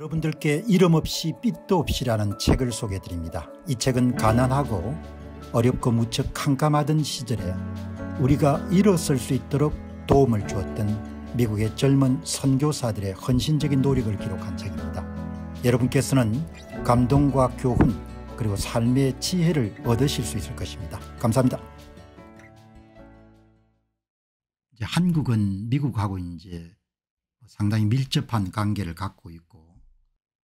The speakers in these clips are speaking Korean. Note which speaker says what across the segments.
Speaker 1: 여러분들께 이름 없이 빛도 없이라는 책을 소개해 드립니다. 이 책은 가난하고 어렵고 무척 캄캄하던 시절에 우리가 일어설 수 있도록 도움을 주었던 미국의 젊은 선교사들의 헌신적인 노력을 기록한 책입니다. 여러분께서는 감동과 교훈 그리고 삶의 지혜를 얻으실 수 있을 것입니다. 감사합니다. 한국은 미국하고 이제 상당히 밀접한 관계를 갖고 있고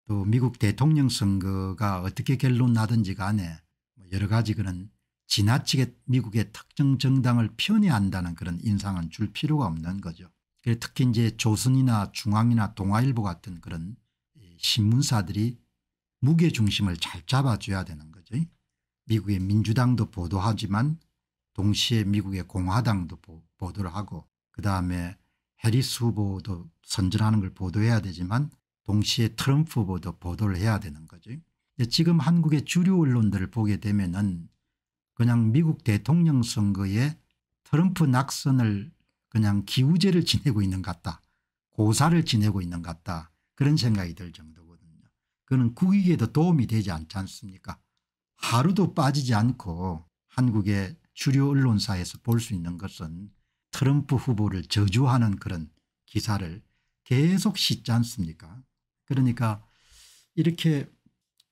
Speaker 1: 또 미국 대통령 선거가 어떻게 결론 나든지 간에 뭐 여러 가지 그런 지나치게 미국의 특정 정당을 편애한다는 그런 인상은 줄 필요가 없는 거죠. 그 특히 이제 조선이나 중앙이나 동아일보 같은 그런 신문사들이 무게중심을 잘 잡아줘야 되는 거죠. 미국의 민주당도 보도하지만 동시에 미국의 공화당도 보도를 하고 그다음에 해리스 후보도 선전하는 걸 보도해야 되지만 동시에 트럼프 보도 보도를 해야 되는 거죠. 지금 한국의 주류 언론들을 보게 되면 은 그냥 미국 대통령 선거에 트럼프 낙선을 그냥 기우제를 지내고 있는 것 같다. 고사를 지내고 있는 것 같다. 그런 생각이 들 정도거든요. 그는 국익에도 도움이 되지 않지 않습니까 하루도 빠지지 않고 한국의 주류 언론사에서 볼 수 있는 것은 트럼프 후보를 저주하는 그런 기사를 계속 씻지 않습니까 그러니까 이렇게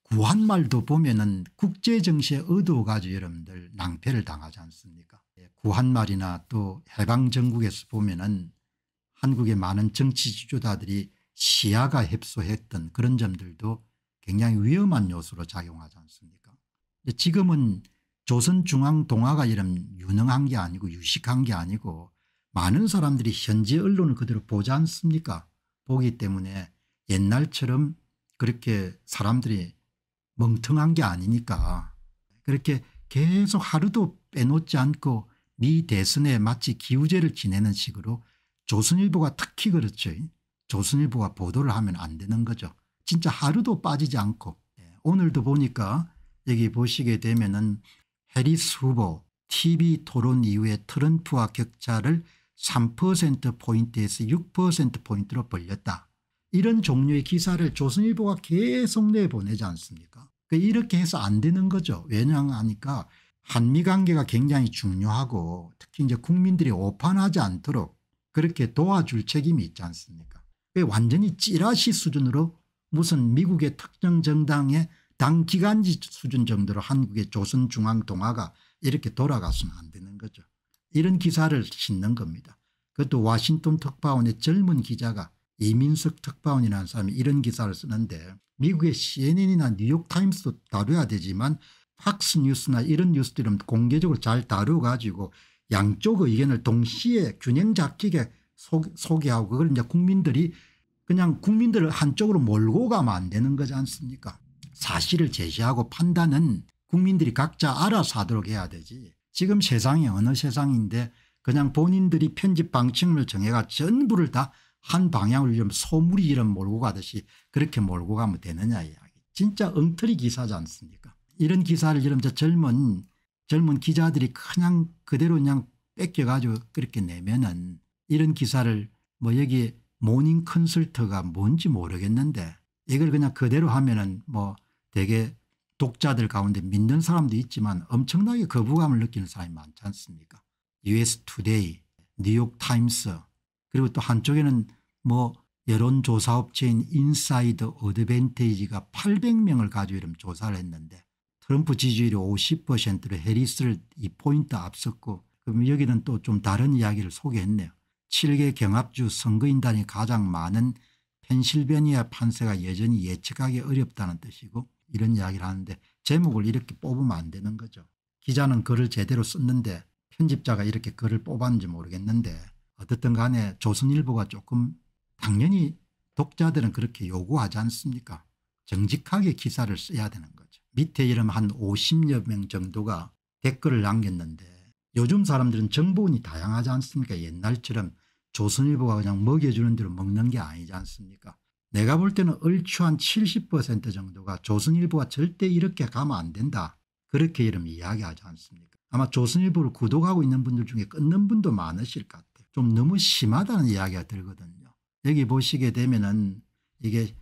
Speaker 1: 구한 말도 보면은 국제정세에 얻어가지고 여러분들 낭패를 당하지 않습니까 예, 구한 말이나 또 해방정국에서 보면은 한국의 많은 정치 지도자들이 시야가 협소했던 그런 점들도 굉장히 위험한 요소로 작용하지 않습니까 지금은 조선중앙동화가 이런 유능한 게 아니고 유식한 게 아니고 많은 사람들이 현지 언론을 그대로 보지 않습니까 보기 때문에 옛날처럼 그렇게 사람들이 멍텅한 게 아니니까 그렇게 계속 하루도 빼놓지 않고 미 대선에 마치 기우제를 지내는 식으로 조선일보가 특히 그렇죠. 조선일보가 보도를 하면 안 되는 거죠. 진짜 하루도 빠지지 않고 예, 오늘도 보니까 여기 보시게 되면 은 해리스 후보 TV 토론 이후에 트럼프와 격차를 3%포인트에서 6%포인트로 벌렸다. 이런 종류의 기사를 조선일보가 계속 내보내지 않습니까 그 이렇게 해서 안 되는 거죠. 왜냐하니까 한미 관계가 굉장히 중요하고 특히 이제 국민들이 오판하지 않도록 그렇게 도와줄 책임이 있지 않습니까 완전히 찌라시 수준으로 무슨 미국의 특정 정당의 당 기간지 수준 정도로 한국의 조선중앙동화가 이렇게 돌아가서는 안 되는 거죠. 이런 기사를 싣는 겁니다. 그것도 워싱턴 특파원의 젊은 기자가 이민석 특파원이라는 사람이 이런 기사를 쓰는데 미국의 cnn이나 뉴욕타임스도 다뤄야 되지만 팍스뉴스나 이런 뉴스들은 공개적으로 잘 다뤄가지고 양쪽 의견을 동시에 균형 잡히게 소개하고 그걸 이제 국민들이 그냥 국민들을 한쪽으로 몰고 가면 안 되는 거지 않습니까 사실을 제시하고 판단은 국민들이 각자 알아서 하도록 해야 되지 지금 세상이 어느 세상인데 그냥 본인들이 편집 방침을 정해가 전부를 다한 방향을 좀 소물이 이런 몰고 가듯이 그렇게 몰고 가면 되느냐 이야기. 진짜 엉터리 기사지 않습니까 이런 기사를 이런 저 젊은 젊은 기자들이 그냥 그대로 그냥 뺏겨가지고 그렇게 내면은 이런 기사를 뭐 여기 모닝 컨설트가 뭔지 모르겠는데 이걸 그냥 그대로 하면은 뭐 되게 독자들 가운데 믿는 사람도 있지만 엄청나게 거부감을 느끼는 사람이 많지 않습니까 US 투데이 뉴욕타임스 그리고 또 한쪽에는 뭐 여론조사업체인 인사이드 어드밴테이지가 800명을 가지고 이런 조사를 했는데 트럼프 지지율이 50%로 해리스를 2포인트 앞섰고 그럼 여기는 또 좀 다른 이야기를 소개했네요. 7개 경합주 선거인단이 가장 많은 펜실베니아 판세가 여전히 예측하기 어렵다는 뜻이고 이런 이야기를 하는데 제목을 이렇게 뽑으면 안 되는 거죠. 기자는 글을 제대로 썼는데 편집자가 이렇게 글을 뽑았는지 모르겠는데 어떻든 간에 조선일보가 조금 당연히 독자들은 그렇게 요구하지 않습니까 정직하게 기사를 써야 되는 거죠. 밑에 이름 한 50여 명 정도가 댓글을 남겼는데 요즘 사람들은 정보원이 다양하지 않습니까 옛날처럼 조선일보가 그냥 먹여주는 대로 먹는 게 아니지 않습니까 내가 볼 때는 얼추 한 70% 정도가 조선일보가 절대 이렇게 가면 안 된다 그렇게 이름 이야기하지 않습니까 아마 조선일보를 구독하고 있는 분들 중에 끊는 분도 많으실 것 같아요. 좀 너무 심하다는 이야기가 들거든요. 여기 보시게 되면은 이게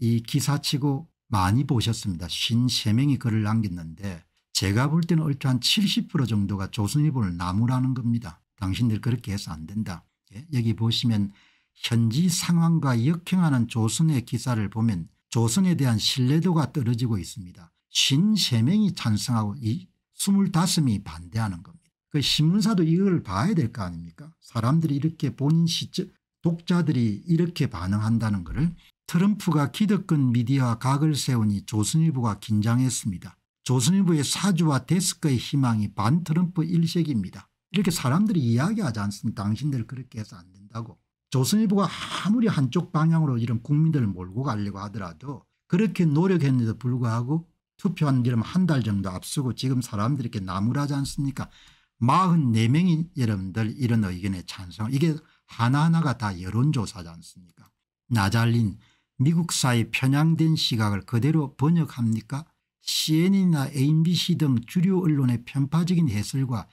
Speaker 1: 이 기사치고 많이 보셨습니다. 53명이 글을 남겼는데 제가 볼 때는 얼추 한 70% 정도가 조선일보를 나무라는 겁니다. 당신들 그렇게 해서 안 된다. 예? 여기 보시면 현지 상황과 역행하는 조선의 기사를 보면 조선에 대한 신뢰도가 떨어지고 있습니다. 53명이 찬성하고 이 25명이 반대하는 겁니다. 그 신문사도 이걸 봐야 될 거 아닙니까 사람들이 이렇게 본 시점 독자들이 이렇게 반응한다는 것을 트럼프가 기득권 미디어와 각을 세우니 조선일보가 긴장했습니다. 조선일보의 사주와 데스크의 희망이 반 트럼프 일색입니다. 이렇게 사람들이 이야기하지 않습니까 당신들 그렇게 해서 안 된다고. 조선일보가 아무리 한쪽 방향으로 이런 국민들을 몰고 가려고 하더라도 그렇게 노력했는데도 불구하고 투표한 지름 한 달 정도 앞서고 지금 사람들이 이렇게 나무라지 않습니까 44명이 여러분들 이런 의견에 찬성 이게 하나하나가 다 여론조사지 않습니까 나잘린 미국 사회 편향된 시각을 그대로 번역합니까 cnn이나 abc 등 주류 언론의 편파적인 해설과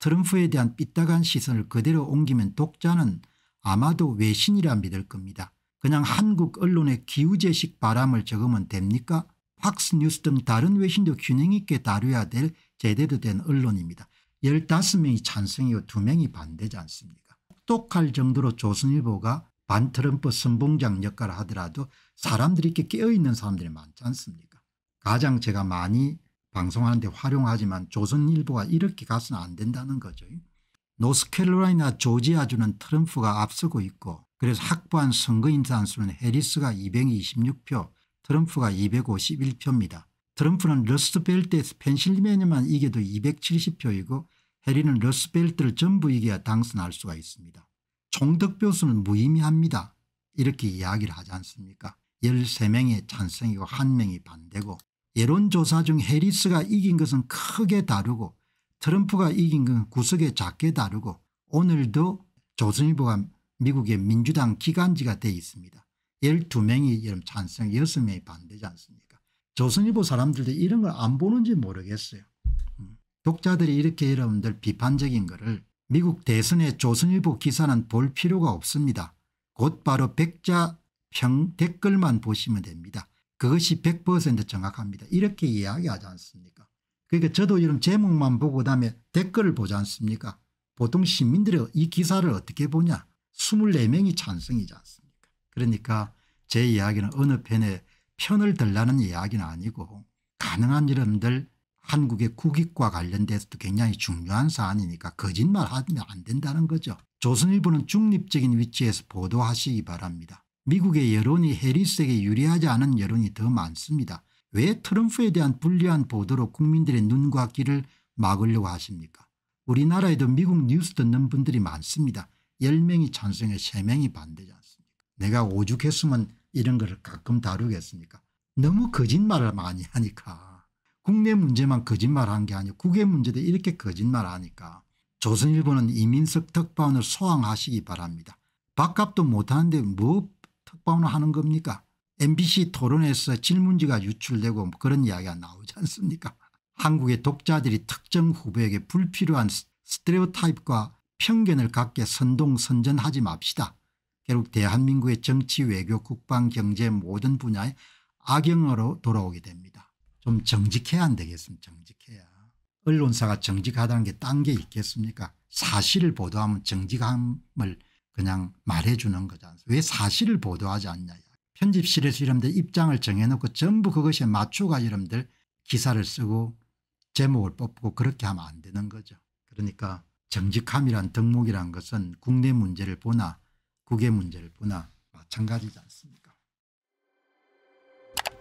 Speaker 1: 트럼프에 대한 삐딱한 시선을 그대로 옮기면 독자는 아마도 외신이라 믿을 겁니다. 그냥 한국 언론의 기우제식 바람을 적으면 됩니까? 박스뉴스등 다른 외신도 균형 있게 다뤄야 될 제대로 된 언론입니다. 15명이 찬성이고 2명이 반대지 않습니까 똑할 정도로 조선일보가 반트럼프 선봉장 역할을 하더라도 사람들이 이렇게 깨어있는 사람들이 많지 않습니까 가장 제가 많이 방송하는데 활용하지만 조선일보가 이렇게 가서는 안 된다는 거죠. 노스캐롤라이나 조지아주는 트럼프가 앞서고 있고 그래서 확보한 선거인단수는 해리스가 226표 트럼프가 251표입니다. 트럼프는 러스트벨트에서 펜실베니아만 리 이겨도 270표이고 해리는 러스벨트를 전부 이겨야 당선할 수가 있습니다. 총득 표수는 무의미합니다. 이렇게 이야기를 하지 않습니까 13명의 찬성이고 1명이 반대고 여론조사 중 해리스가 이긴 것은 크게 다르고 트럼프가 이긴 건 구석에 작게 다르고 오늘도 조선일보가 미국의 민주당 기간지가 돼 있습니다. 12명이 여름 찬성 6명이 반대지 않습니까 조선일보 사람들도 이런 걸 안 보는지 모르겠어요. 독자들이 이렇게 여러분들 비판적인 것을 미국 대선의 조선일보 기사는 볼 필요가 없습니다. 곧바로 백자평 댓글만 보시면 됩니다. 그것이 100% 정확합니다. 이렇게 이야기하지 않습니까 그러니까 저도 이런 제목만 보고 그다음에 댓글을 보지 않습니까 보통 시민들이 이 기사를 어떻게 보냐 24명이 찬성이지 않습니까 그러니까 제 이야기는 어느 편에 편을 들라는 이야기는 아니고 가능한 여러분들 한국의 국익과 관련돼서도 굉장히 중요한 사안이니까 거짓말하면 안 된다는 거죠. 조선일보는 중립적인 위치에서 보도하시기 바랍니다. 미국의 여론이 해리스에게 유리하지 않은 여론이 더 많습니다. 왜 트럼프에 대한 불리한 보도로 국민들의 눈과 귀를 막으려고 하십니까? 우리나라에도 미국 뉴스 듣는 분들이 많습니다. 10명이 찬성해 3명이 반대지 않습니까? 내가 오죽했으면 이런 걸 가끔 다루겠습니까? 너무 거짓말을 많이 하니까 국내 문제만 거짓말한 게 아니고 국외 문제도 이렇게 거짓말하니까 조선일보는 이민석 특파원을 소환하시기 바랍니다. 밥값도 못하는데 뭐 특파원을 하는 겁니까 mbc 토론에서 질문지가 유출되고 뭐 그런 이야기가 나오지 않습니까 한국의 독자들이 특정 후보에게 불필요한 스트레오 타입과 편견을 갖게 선동선전하지 맙시다. 결국 대한민국의 정치 외교 국방 경제 모든 분야에 악영으로 돌아오게 됩니다. 좀 정직해야 안 되겠습니까 정직해야. 언론사가 정직하다는 게 딴 게 있겠습니까 사실을 보도하면 정직함을 그냥 말해주는 거잖아요. 왜 사실을 보도하지 않냐. 편집실에서 이런데 입장을 정해놓고 전부 그것에 맞춰가 이런들 기사를 쓰고 제목을 뽑고 그렇게 하면 안 되는 거죠. 그러니까 정직함이란 덕목이란 것은 국내 문제를 보나 국외 문제를 보나 마찬가지지 않습니까